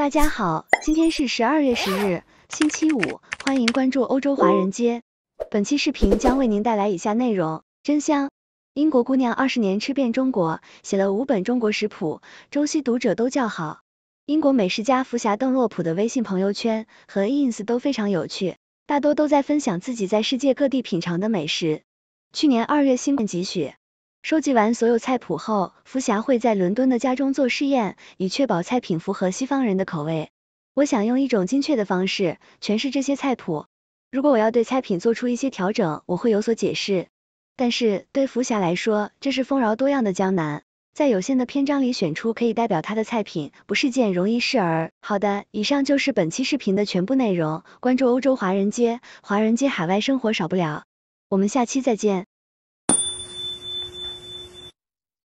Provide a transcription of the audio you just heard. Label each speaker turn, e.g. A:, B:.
A: 大家好，今天是十二月十日，星期五，欢迎关注欧洲华人街。本期视频将为您带来以下内容：真香，英国姑娘二十年吃遍中国，写了五本中国食谱，中西读者都叫好。英国美食家福霞邓洛普的微信朋友圈和 ins 都非常有趣，大多都在分享自己在世界各地品尝的美食。去年二月新冠集雪，收集完所有菜谱后，福霞会在伦敦的家中做试验，以确保菜品符合西方人的口味。我想用一种精确的方式诠释这些菜谱。如果我要对菜品做出一些调整，我会有所解释。但是对福霞来说，这是丰饶多样的江南，在有限的篇章里选出可以代表她的菜品，不是件容易事。儿。好的，以上就是本期视频的全部内容。关注欧洲华人街，华人街海外生活少不了。我们下期再见。